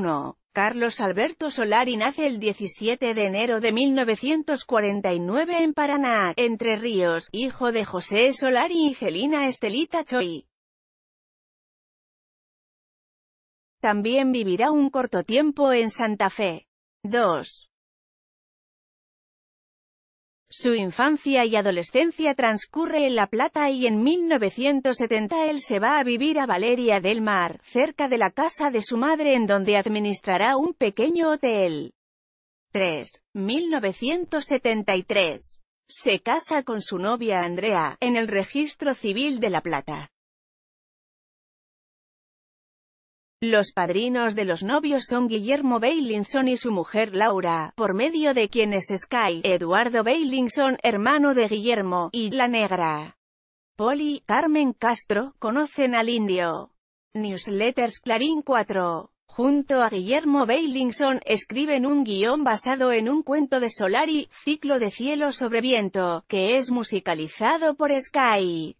1. Carlos Alberto Solari nace el 17 de enero de 1949 en Paraná, Entre Ríos, hijo de José Solari y Celina Estelita Choi. También vivirá un corto tiempo en Santa Fe. 2. Su infancia y adolescencia transcurre en La Plata y en 1970 él se va a vivir a Valeria del Mar, cerca de la casa de su madre en donde administrará un pequeño hotel. 3. 1973. Se casa con su novia Andrea, en el registro civil de La Plata. Los padrinos de los novios son Guillermo Bailinson y su mujer Laura, por medio de quienes Sky, Eduardo Bailinson, hermano de Guillermo, y la negra. Polly, Carmen Castro, conocen al indio. Newsletters Clarín 4. Junto a Guillermo Bailinson, escriben un guión basado en un cuento de Solari, Ciclo de Cielo sobre Viento, que es musicalizado por Sky.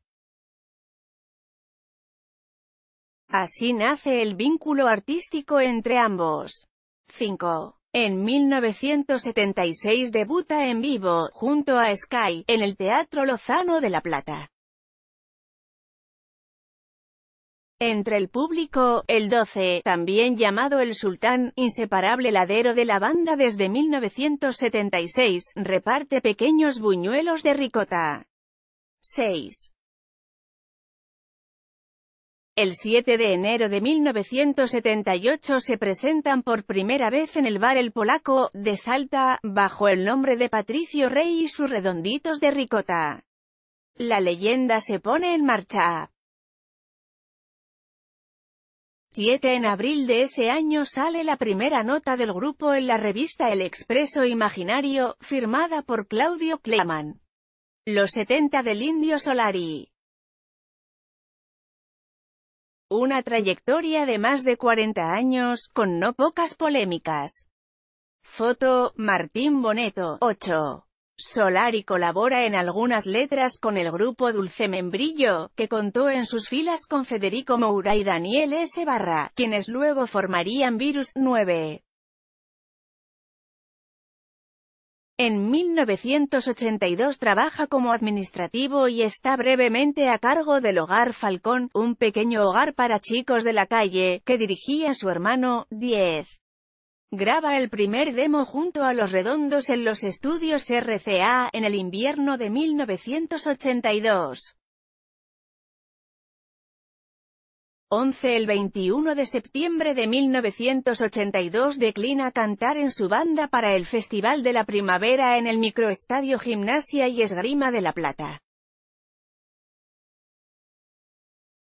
Así nace el vínculo artístico entre ambos. 5. En 1976 debuta en vivo, junto a Sky, en el Teatro Lozano de La Plata. Entre el público, el 12, también llamado El Sultán, inseparable ladero de la banda desde 1976, reparte pequeños buñuelos de ricota. 6. El 7 de enero de 1978 se presentan por primera vez en el bar El Polaco, de Salta, bajo el nombre de Patricio Rey y sus redonditos de ricota. La leyenda se pone en marcha. 7 en abril de ese año sale la primera nota del grupo en la revista El Expreso Imaginario, firmada por Claudio Kleiman. Los 70 del Indio Solari. Una trayectoria de más de 40 años, con no pocas polémicas. Foto, Martín Boneto, 8. Solari colabora en algunas letras con el grupo Dulce Membrillo, que contó en sus filas con Federico Moura y Daniel S. Barra, quienes luego formarían Virus 9. En 1982 trabaja como administrativo y está brevemente a cargo del Hogar Falcón, un pequeño hogar para chicos de la calle, que dirigía su hermano, 10. Graba el primer demo junto a Los Redondos en los estudios RCA, en el invierno de 1982. 11 El 21 de septiembre de 1982 declina cantar en su banda para el Festival de la Primavera en el microestadio Gimnasia y Esgrima de La Plata.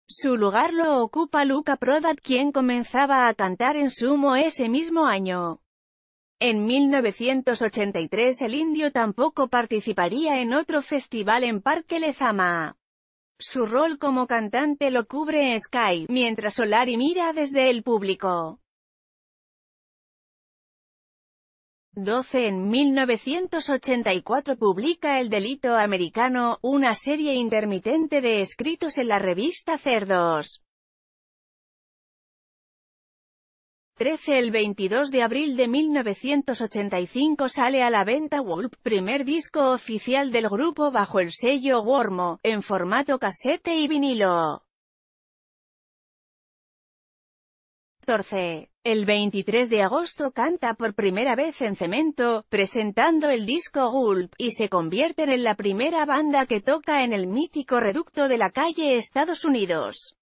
Su lugar lo ocupa Luca Prodat quien comenzaba a cantar en sumo ese mismo año. En 1983 el indio tampoco participaría en otro festival en Parque Lezama. Su rol como cantante lo cubre Sky, mientras Solari mira desde el público. 12 En 1984 publica El Delito Americano, una serie intermitente de escritos en la revista Cerdos. 13 El 22 de abril de 1985 sale a la venta Wulp, primer disco oficial del grupo bajo el sello Wormo, en formato casete y vinilo. 14. El 23 de agosto canta por primera vez en Cemento, presentando el disco Gulp, y se convierten en la primera banda que toca en el mítico reducto de la calle Estados Unidos.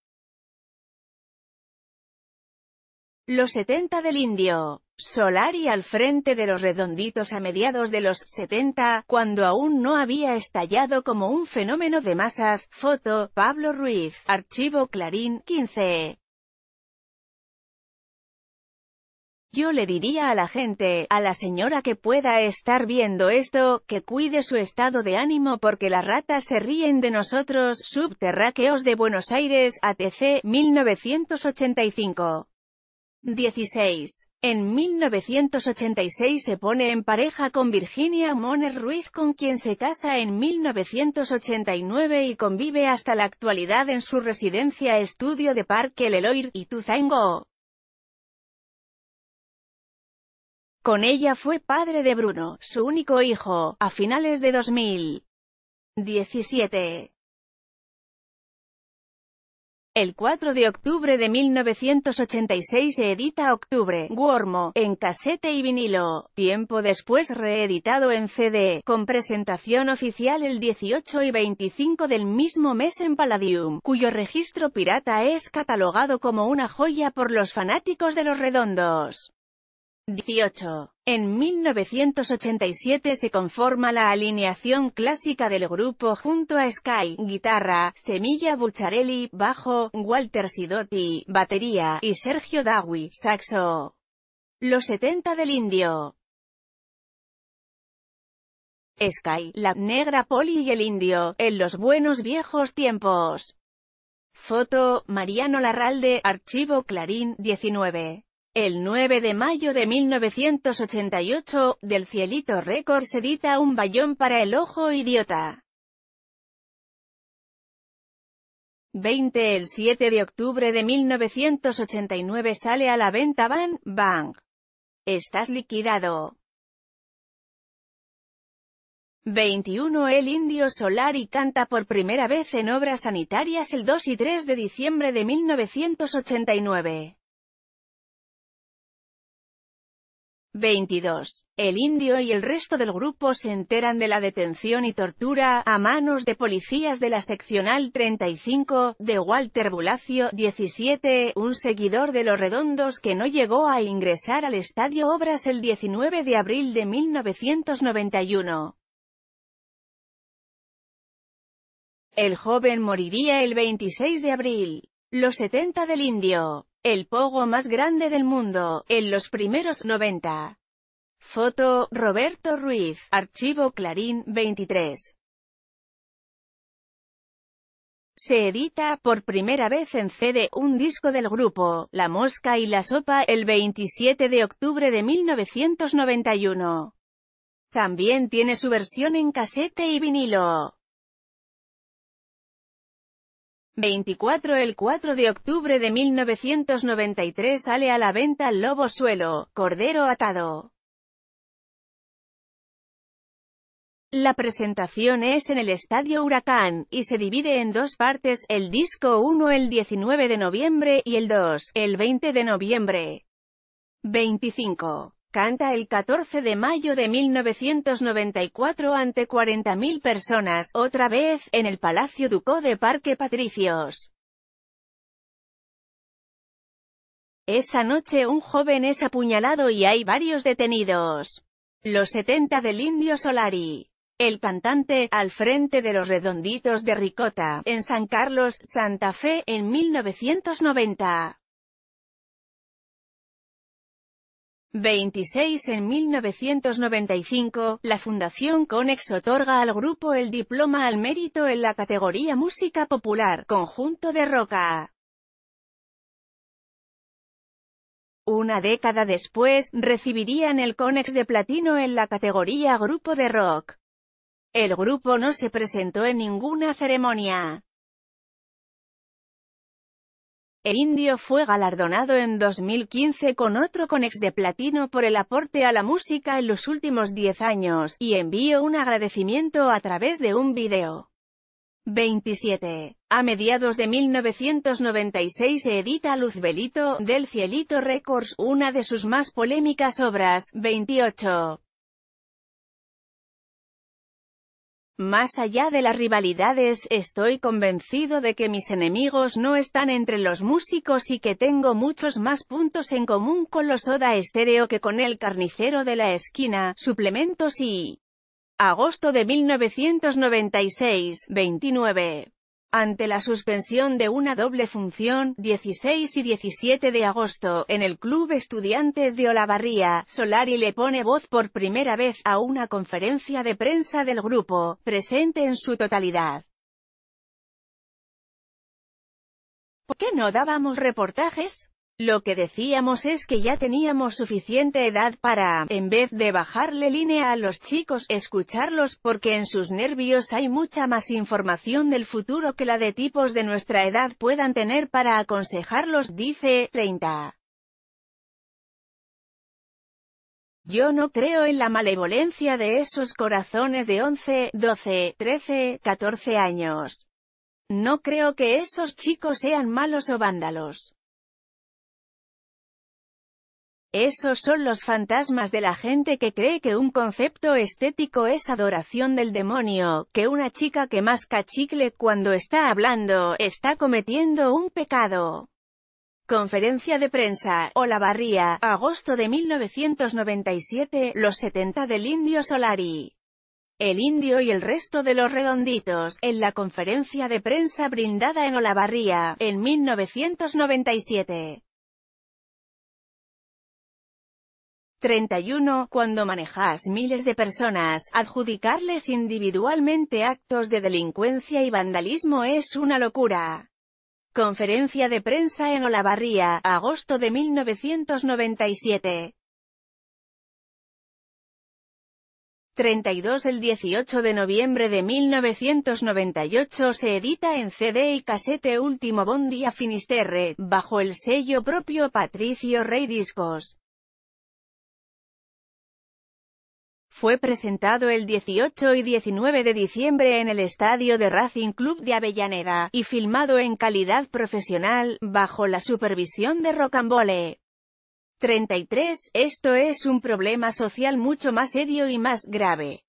Los 70 del indio. Solari al frente de los redonditos a mediados de los 70, cuando aún no había estallado como un fenómeno de masas, foto, Pablo Ruiz, archivo Clarín, 15. Yo le diría a la gente, a la señora que pueda estar viendo esto, que cuide su estado de ánimo porque las ratas se ríen de nosotros, subterráqueos de Buenos Aires, ATC, 1985. 16. En 1986 se pone en pareja con Virginia Moner Ruiz con quien se casa en 1989 y convive hasta la actualidad en su residencia estudio de Parque Leloir, y Tuzango. Con ella fue padre de Bruno, su único hijo, a finales de 2017. El 4 de octubre de 1986 se edita Octubre, Guormo, en casete y vinilo, tiempo después reeditado en CD, con presentación oficial el 18 y 25 del mismo mes en Palladium, cuyo registro pirata es catalogado como una joya por los fanáticos de los redondos. 18. En 1987 se conforma la alineación clásica del grupo junto a Sky, guitarra, Semilla Bucharelli, bajo, Walter Sidotti, batería, y Sergio Dawi, saxo. Los 70 del indio. Sky, la negra poli y el indio, en los buenos viejos tiempos. Foto, Mariano Larralde, Archivo Clarín, 19. El 9 de mayo de 1988, del Cielito récord se edita un bayón para el ojo idiota. 20 El 7 de octubre de 1989 sale a la venta Van Bang. Estás liquidado. 21 El Indio solar y canta por primera vez en obras sanitarias el 2 y 3 de diciembre de 1989. 22. El indio y el resto del grupo se enteran de la detención y tortura, a manos de policías de la seccional 35, de Walter Bulacio, 17, un seguidor de los redondos que no llegó a ingresar al Estadio Obras el 19 de abril de 1991. El joven moriría el 26 de abril. Los 70 del indio. El pogo más grande del mundo, en los primeros 90. Foto, Roberto Ruiz, Archivo Clarín, 23. Se edita, por primera vez en CD, un disco del grupo, La Mosca y la Sopa, el 27 de octubre de 1991. También tiene su versión en casete y vinilo. 24 El 4 de octubre de 1993 sale a la venta Lobo Suelo, Cordero Atado. La presentación es en el Estadio Huracán, y se divide en dos partes, el disco 1 el 19 de noviembre y el 2, el 20 de noviembre. 25 canta el 14 de mayo de 1994 ante 40.000 personas, otra vez, en el Palacio Ducó de Parque Patricios. Esa noche un joven es apuñalado y hay varios detenidos. Los 70 del Indio Solari. El cantante, al frente de los redonditos de Ricota, en San Carlos, Santa Fe, en 1990. 26 En 1995, la Fundación Conex otorga al grupo el diploma al mérito en la categoría Música Popular, conjunto de roca. Una década después, recibirían el Conex de Platino en la categoría Grupo de Rock. El grupo no se presentó en ninguna ceremonia. El indio fue galardonado en 2015 con otro Conex de Platino por el aporte a la música en los últimos 10 años, y envió un agradecimiento a través de un video. 27. A mediados de 1996 se edita Luzbelito, del Cielito Records, una de sus más polémicas obras, 28. Más allá de las rivalidades, estoy convencido de que mis enemigos no están entre los músicos y que tengo muchos más puntos en común con los Oda Estéreo que con el carnicero de la esquina, suplementos y... Agosto de 1996, 29. Ante la suspensión de una doble función, 16 y 17 de agosto, en el Club Estudiantes de Olavarría, Solari le pone voz por primera vez a una conferencia de prensa del grupo, presente en su totalidad. ¿Por qué no dábamos reportajes? Lo que decíamos es que ya teníamos suficiente edad para, en vez de bajarle línea a los chicos, escucharlos, porque en sus nervios hay mucha más información del futuro que la de tipos de nuestra edad puedan tener para aconsejarlos, dice, 30. Yo no creo en la malevolencia de esos corazones de 11, 12, 13, 14 años. No creo que esos chicos sean malos o vándalos. Esos son los fantasmas de la gente que cree que un concepto estético es adoración del demonio, que una chica que masca chicle cuando está hablando, está cometiendo un pecado. Conferencia de prensa, Olavarría, agosto de 1997, los 70 del Indio Solari. El Indio y el resto de los redonditos, en la conferencia de prensa brindada en Olavarría, en 1997. 31. Cuando manejas miles de personas, adjudicarles individualmente actos de delincuencia y vandalismo es una locura. Conferencia de prensa en Olavarría, agosto de 1997. 32 El 18 de noviembre de 1998 se edita en CD y casete Último Bondi a Finisterre, bajo el sello propio Patricio Rey Discos. Fue presentado el 18 y 19 de diciembre en el estadio de Racing Club de Avellaneda, y filmado en calidad profesional, bajo la supervisión de Rocambole. 33. Esto es un problema social mucho más serio y más grave.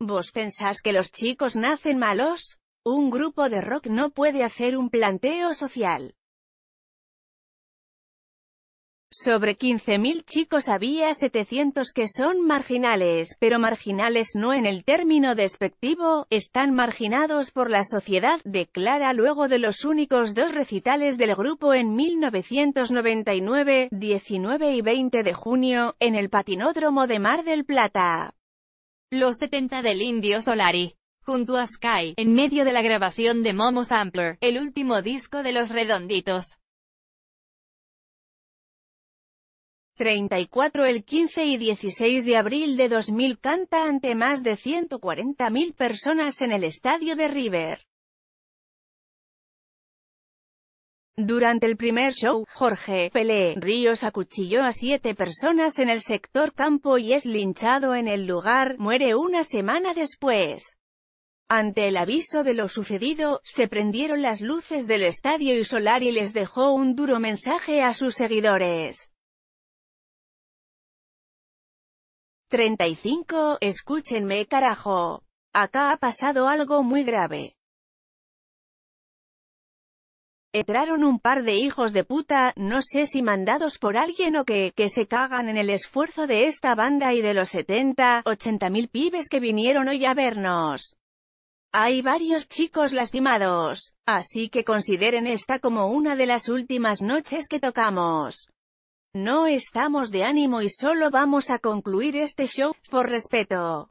¿Vos pensás que los chicos nacen malos? Un grupo de rock no puede hacer un planteo social. Sobre 15.000 chicos había 700 que son marginales, pero marginales no en el término despectivo, están marginados por la sociedad, declara luego de los únicos dos recitales del grupo en 1999, 19 y 20 de junio, en el patinódromo de Mar del Plata. Los 70 del Indio Solari. Junto a Sky, en medio de la grabación de Momo Sampler, el último disco de Los Redonditos. 34 el 15 y 16 de abril de 2000 canta ante más de 140.000 personas en el estadio de River. Durante el primer show, Jorge Pelé Ríos acuchilló a siete personas en el sector campo y es linchado en el lugar, muere una semana después. Ante el aviso de lo sucedido, se prendieron las luces del estadio y y les dejó un duro mensaje a sus seguidores. 35, escúchenme carajo. Acá ha pasado algo muy grave. Entraron un par de hijos de puta, no sé si mandados por alguien o qué, que se cagan en el esfuerzo de esta banda y de los 70, 80 mil pibes que vinieron hoy a vernos. Hay varios chicos lastimados, así que consideren esta como una de las últimas noches que tocamos. No estamos de ánimo y solo vamos a concluir este show, por respeto.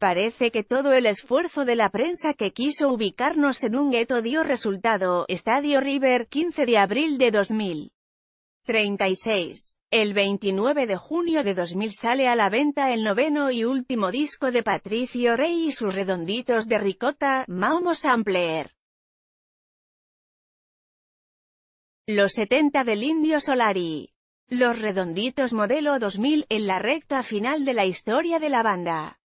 Parece que todo el esfuerzo de la prensa que quiso ubicarnos en un gueto dio resultado. Estadio River, 15 de abril de 2036. El 29 de junio de 2000 sale a la venta el noveno y último disco de Patricio Rey y sus redonditos de ricota, Maumo Sampler. Los 70 del Indio Solari. Los redonditos modelo 2000 en la recta final de la historia de la banda.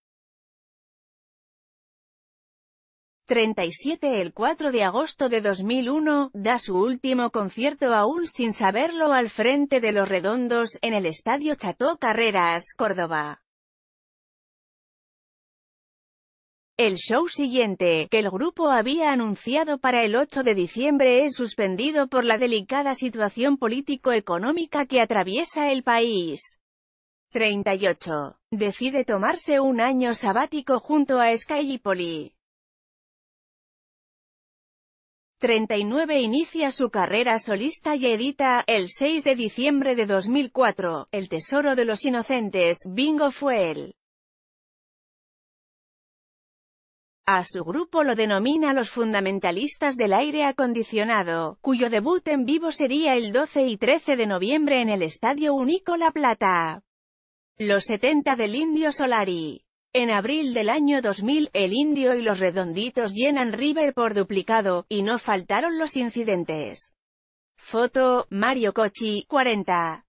37 El 4 de agosto de 2001, da su último concierto aún sin saberlo al frente de los redondos, en el Estadio Chateau Carreras, Córdoba. El show siguiente, que el grupo había anunciado para el 8 de diciembre es suspendido por la delicada situación político-económica que atraviesa el país. 38. Decide tomarse un año sabático junto a Skylipoli. 39 inicia su carrera solista y edita, el 6 de diciembre de 2004, El Tesoro de los Inocentes, Bingo fue él. A su grupo lo denomina los fundamentalistas del aire acondicionado, cuyo debut en vivo sería el 12 y 13 de noviembre en el Estadio Único La Plata. Los 70 del Indio Solari. En abril del año 2000, el Indio y los Redonditos llenan River por duplicado, y no faltaron los incidentes. Foto, Mario Cochi, 40.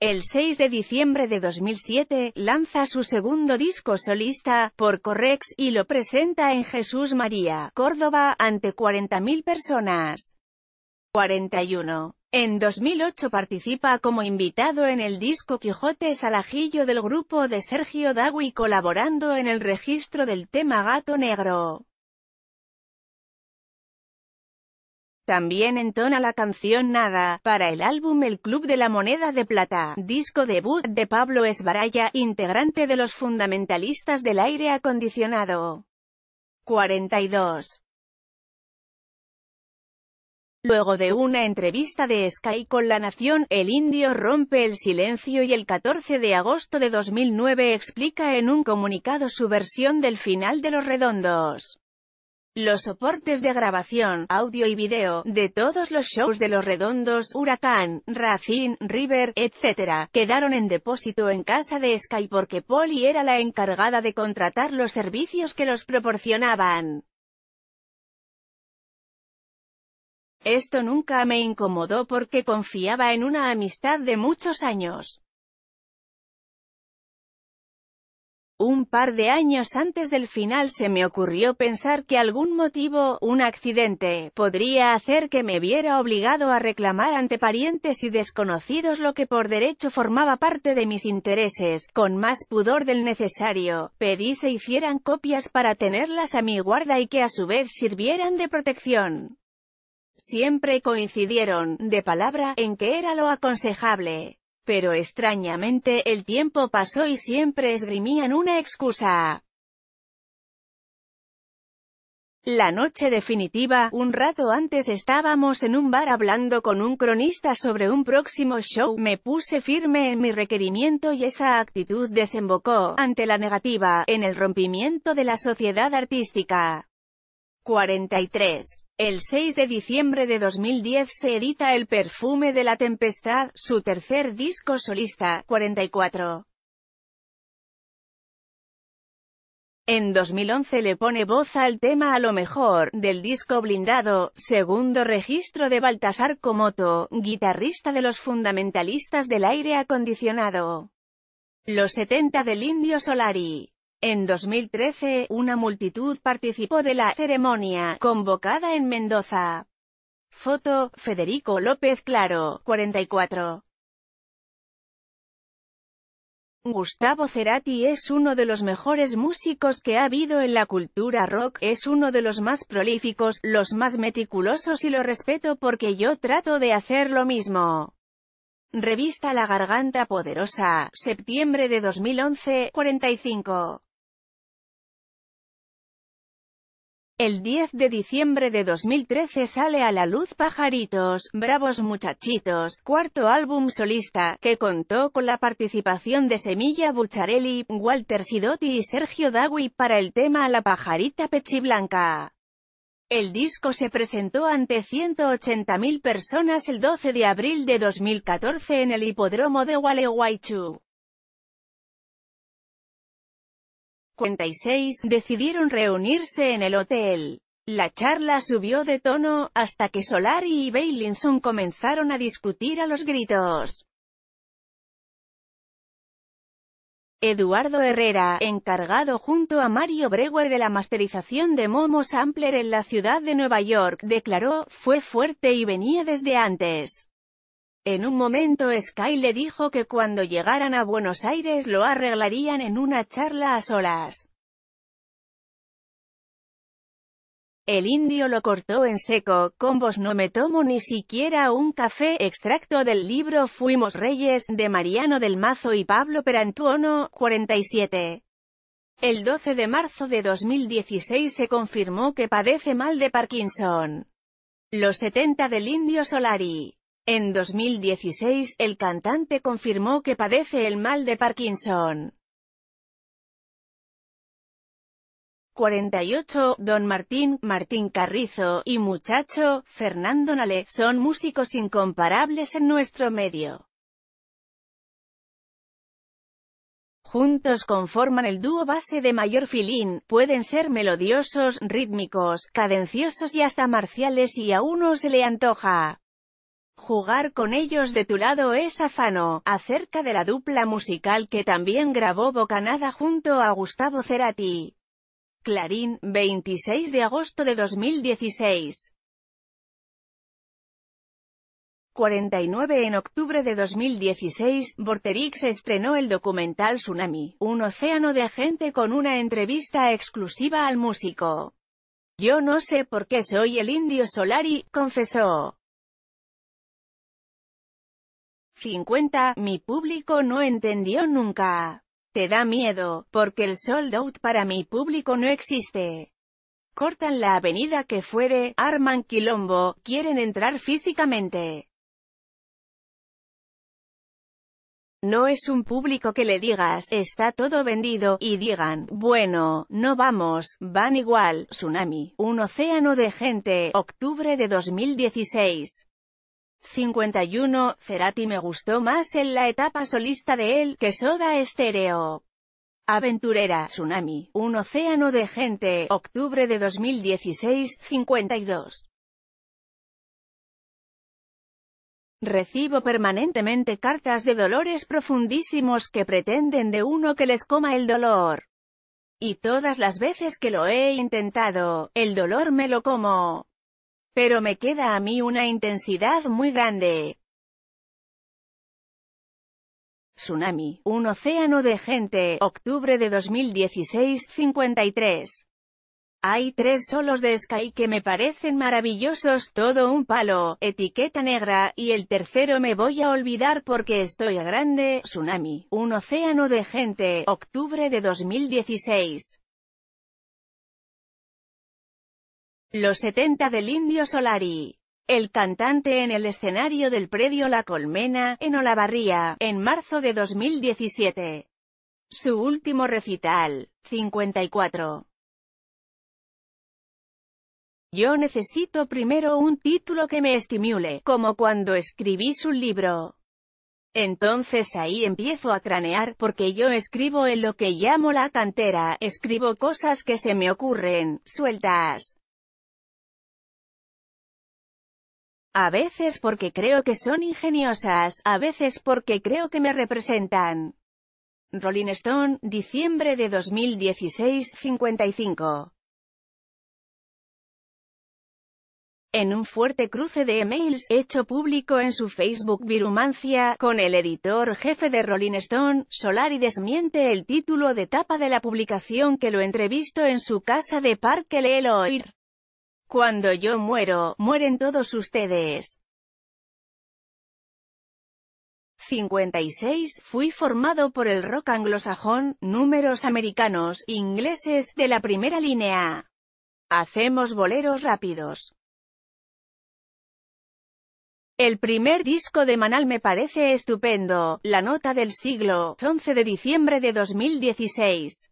El 6 de diciembre de 2007, lanza su segundo disco solista, por Correx, y lo presenta en Jesús María, Córdoba, ante 40.000 personas. 41. En 2008 participa como invitado en el disco Quijote Salajillo del grupo de Sergio Dawi colaborando en el registro del tema Gato Negro. También entona la canción Nada, para el álbum El Club de la Moneda de Plata, disco debut de Pablo Esbaraya, integrante de los fundamentalistas del aire acondicionado. 42. Luego de una entrevista de Sky con La Nación, el indio rompe el silencio y el 14 de agosto de 2009 explica en un comunicado su versión del final de Los Redondos. Los soportes de grabación, audio y video, de todos los shows de Los Redondos, Huracán, Racine, River, etc., quedaron en depósito en casa de Sky porque Polly era la encargada de contratar los servicios que los proporcionaban. Esto nunca me incomodó porque confiaba en una amistad de muchos años. Un par de años antes del final se me ocurrió pensar que algún motivo, un accidente, podría hacer que me viera obligado a reclamar ante parientes y desconocidos lo que por derecho formaba parte de mis intereses, con más pudor del necesario. Pedí se hicieran copias para tenerlas a mi guarda y que a su vez sirvieran de protección. Siempre coincidieron, de palabra, en que era lo aconsejable. Pero extrañamente el tiempo pasó y siempre esgrimían una excusa. La noche definitiva, un rato antes estábamos en un bar hablando con un cronista sobre un próximo show, me puse firme en mi requerimiento y esa actitud desembocó, ante la negativa, en el rompimiento de la sociedad artística. 43. El 6 de diciembre de 2010 se edita El perfume de la tempestad, su tercer disco solista, 44. En 2011 le pone voz al tema A lo mejor, del disco Blindado, segundo registro de Baltasar Komoto, guitarrista de los fundamentalistas del aire acondicionado. Los 70 del Indio Solari. En 2013, una multitud participó de la ceremonia, convocada en Mendoza. Foto, Federico López Claro, 44. Gustavo Cerati es uno de los mejores músicos que ha habido en la cultura rock, es uno de los más prolíficos, los más meticulosos y lo respeto porque yo trato de hacer lo mismo. Revista La Garganta Poderosa, septiembre de 2011, 45. El 10 de diciembre de 2013 sale a la luz Pajaritos, Bravos Muchachitos, cuarto álbum solista, que contó con la participación de Semilla Bucharelli, Walter Sidotti y Sergio Dawi para el tema La Pajarita Pechiblanca. El disco se presentó ante 180.000 personas el 12 de abril de 2014 en el hipódromo de Gualeguaychú. 56 decidieron reunirse en el hotel. La charla subió de tono, hasta que Solari y Bailinson comenzaron a discutir a los gritos. Eduardo Herrera, encargado junto a Mario Brewer de la masterización de Momo Sampler en la ciudad de Nueva York, declaró, fue fuerte y venía desde antes. En un momento Sky le dijo que cuando llegaran a Buenos Aires lo arreglarían en una charla a solas. El indio lo cortó en seco, con vos no me tomo ni siquiera un café, extracto del libro Fuimos Reyes, de Mariano del Mazo y Pablo Perantuono, 47. El 12 de marzo de 2016 se confirmó que padece mal de Parkinson. Los 70 del indio Solari. En 2016, el cantante confirmó que padece el mal de Parkinson. 48, Don Martín, Martín Carrizo, y Muchacho, Fernando Nale, son músicos incomparables en nuestro medio. Juntos conforman el dúo base de mayor filín, pueden ser melodiosos, rítmicos, cadenciosos y hasta marciales y a uno se le antoja. Jugar con ellos de tu lado es afano, acerca de la dupla musical que también grabó Bocanada junto a Gustavo Cerati. Clarín, 26 de agosto de 2016. 49 En octubre de 2016, Vorterix estrenó el documental Tsunami, un océano de gente con una entrevista exclusiva al músico. Yo no sé por qué soy el indio Solari, confesó mi público no entendió nunca. Te da miedo, porque el sold out para mi público no existe. Cortan la avenida que fuere, arman quilombo, quieren entrar físicamente. No es un público que le digas, está todo vendido, y digan, bueno, no vamos, van igual, tsunami, un océano de gente, octubre de 2016. 51. Cerati me gustó más en la etapa solista de él, que Soda Estéreo. Aventurera, Tsunami, un océano de gente, octubre de 2016, 52. Recibo permanentemente cartas de dolores profundísimos que pretenden de uno que les coma el dolor. Y todas las veces que lo he intentado, el dolor me lo como. Pero me queda a mí una intensidad muy grande. Tsunami, un océano de gente, octubre de 2016, 53. Hay tres solos de Sky que me parecen maravillosos, todo un palo, etiqueta negra, y el tercero me voy a olvidar porque estoy grande, Tsunami, un océano de gente, octubre de 2016. Los 70 del Indio Solari. El cantante en el escenario del predio La Colmena, en Olavarría, en marzo de 2017. Su último recital, 54. Yo necesito primero un título que me estimule, como cuando escribís un libro. Entonces ahí empiezo a cranear, porque yo escribo en lo que llamo la cantera, escribo cosas que se me ocurren, sueltas. A veces porque creo que son ingeniosas, a veces porque creo que me representan. Rolling Stone, diciembre de 2016, 55. En un fuerte cruce de emails hecho público en su Facebook Virumancia, con el editor jefe de Rolling Stone, Solari desmiente el título de tapa de la publicación que lo entrevistó en su casa de Parque Leloir. Cuando yo muero, mueren todos ustedes. 56. Fui formado por el rock anglosajón, números americanos, ingleses, de la primera línea. Hacemos boleros rápidos. El primer disco de Manal me parece estupendo, la nota del siglo, 11 de diciembre de 2016.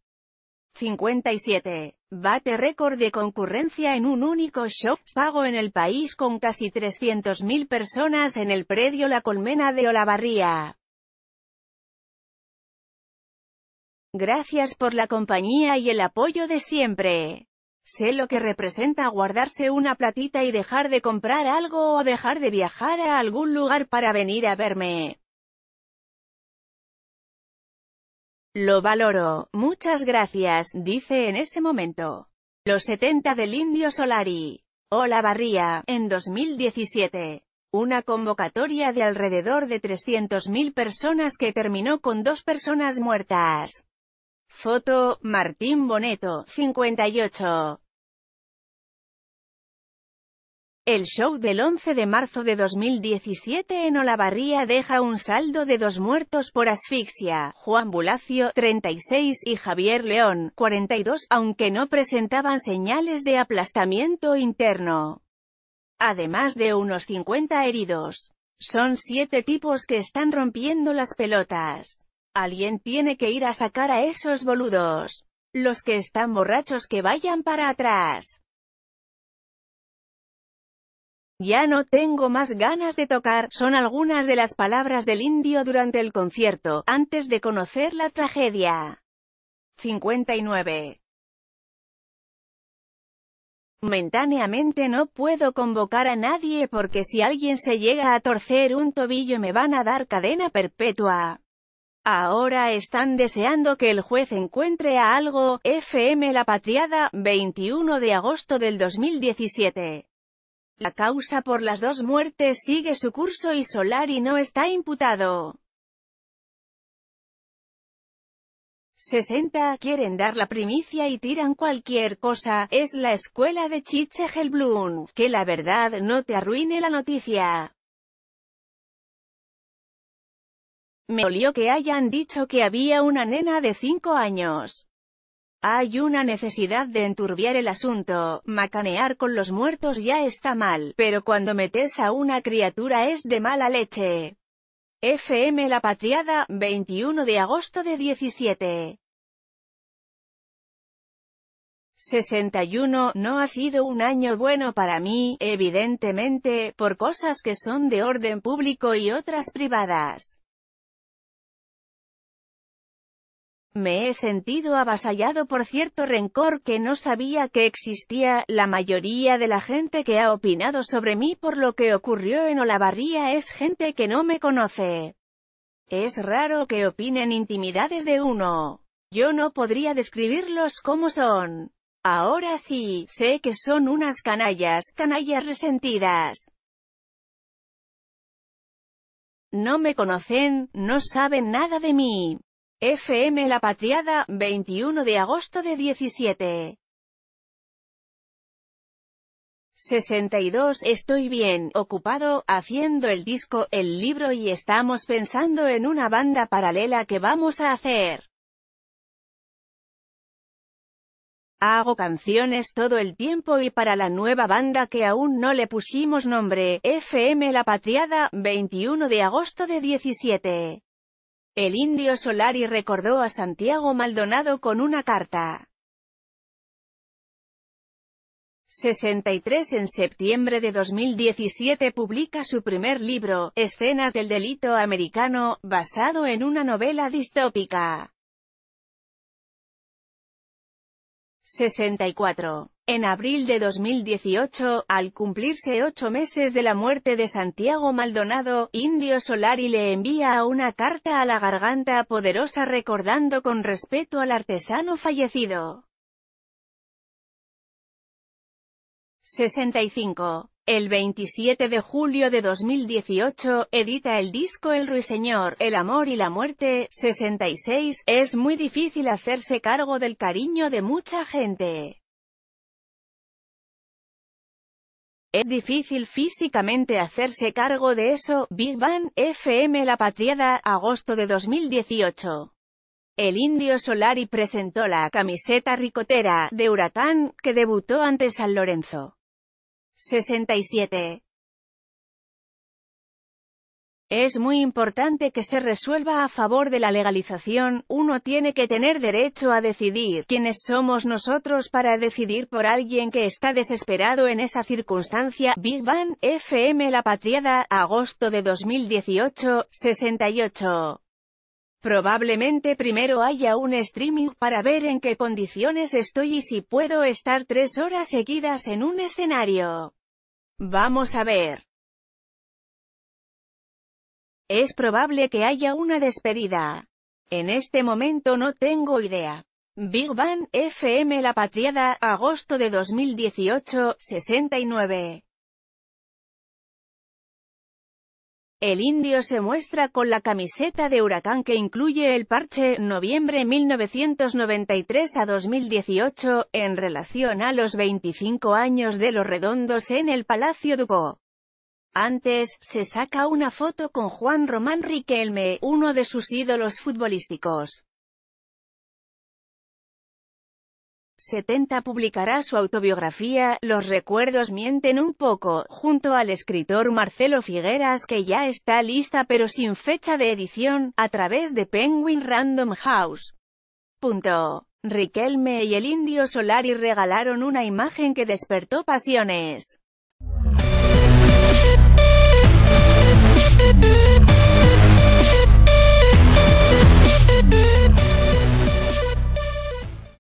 57. Bate récord de concurrencia en un único shop. pago en el país con casi 300.000 personas en el predio La Colmena de Olavarría. Gracias por la compañía y el apoyo de siempre. Sé lo que representa guardarse una platita y dejar de comprar algo o dejar de viajar a algún lugar para venir a verme. Lo valoro, muchas gracias, dice en ese momento. Los 70 del Indio Solari. Hola Barría, en 2017. Una convocatoria de alrededor de 300.000 personas que terminó con dos personas muertas. Foto, Martín Boneto, 58. El show del 11 de marzo de 2017 en Olavarría deja un saldo de dos muertos por asfixia, Juan Bulacio, 36, y Javier León, 42, aunque no presentaban señales de aplastamiento interno. Además de unos 50 heridos. Son siete tipos que están rompiendo las pelotas. Alguien tiene que ir a sacar a esos boludos. Los que están borrachos que vayan para atrás. Ya no tengo más ganas de tocar, son algunas de las palabras del indio durante el concierto, antes de conocer la tragedia. 59. Momentáneamente no puedo convocar a nadie porque si alguien se llega a torcer un tobillo me van a dar cadena perpetua. Ahora están deseando que el juez encuentre a algo, FM La Patriada, 21 de agosto del 2017. La causa por las dos muertes sigue su curso y no está imputado. 60 quieren dar la primicia y tiran cualquier cosa, es la escuela de Chiche que la verdad no te arruine la noticia. Me olió que hayan dicho que había una nena de 5 años. Hay una necesidad de enturbiar el asunto, macanear con los muertos ya está mal, pero cuando metes a una criatura es de mala leche. FM La Patriada, 21 de agosto de 17. 61, no ha sido un año bueno para mí, evidentemente, por cosas que son de orden público y otras privadas. Me he sentido avasallado por cierto rencor que no sabía que existía, la mayoría de la gente que ha opinado sobre mí por lo que ocurrió en Olavarría es gente que no me conoce. Es raro que opinen intimidades de uno. Yo no podría describirlos como son. Ahora sí, sé que son unas canallas, canallas resentidas. No me conocen, no saben nada de mí. FM La Patriada, 21 de agosto de 17. 62 Estoy bien, ocupado, haciendo el disco, el libro y estamos pensando en una banda paralela que vamos a hacer. Hago canciones todo el tiempo y para la nueva banda que aún no le pusimos nombre, FM La Patriada, 21 de agosto de 17. El indio Solari recordó a Santiago Maldonado con una carta. 63 En septiembre de 2017 publica su primer libro, Escenas del Delito Americano, basado en una novela distópica. 64. En abril de 2018, al cumplirse ocho meses de la muerte de Santiago Maldonado, Indio Solari le envía una carta a la garganta poderosa recordando con respeto al artesano fallecido. 65. El 27 de julio de 2018, edita el disco El Ruiseñor, El Amor y la Muerte, 66, es muy difícil hacerse cargo del cariño de mucha gente. Es difícil físicamente hacerse cargo de eso, Big Bang, FM La Patriada, agosto de 2018. El indio Solari presentó la camiseta ricotera, de Huracán, que debutó ante San Lorenzo. 67. Es muy importante que se resuelva a favor de la legalización, uno tiene que tener derecho a decidir quiénes somos nosotros para decidir por alguien que está desesperado en esa circunstancia. Big Bang, FM La Patriada, agosto de 2018, 68. Probablemente primero haya un streaming para ver en qué condiciones estoy y si puedo estar tres horas seguidas en un escenario. Vamos a ver. Es probable que haya una despedida. En este momento no tengo idea. Big Bang, FM La Patriada, agosto de 2018, 69. El indio se muestra con la camiseta de Huracán que incluye el parche noviembre 1993 a 2018, en relación a los 25 años de los redondos en el Palacio Ducó. Antes, se saca una foto con Juan Román Riquelme, uno de sus ídolos futbolísticos. 70 publicará su autobiografía, Los recuerdos mienten un poco, junto al escritor Marcelo Figueras que ya está lista pero sin fecha de edición, a través de Penguin Random House. Punto. Riquelme y el indio Solari regalaron una imagen que despertó pasiones.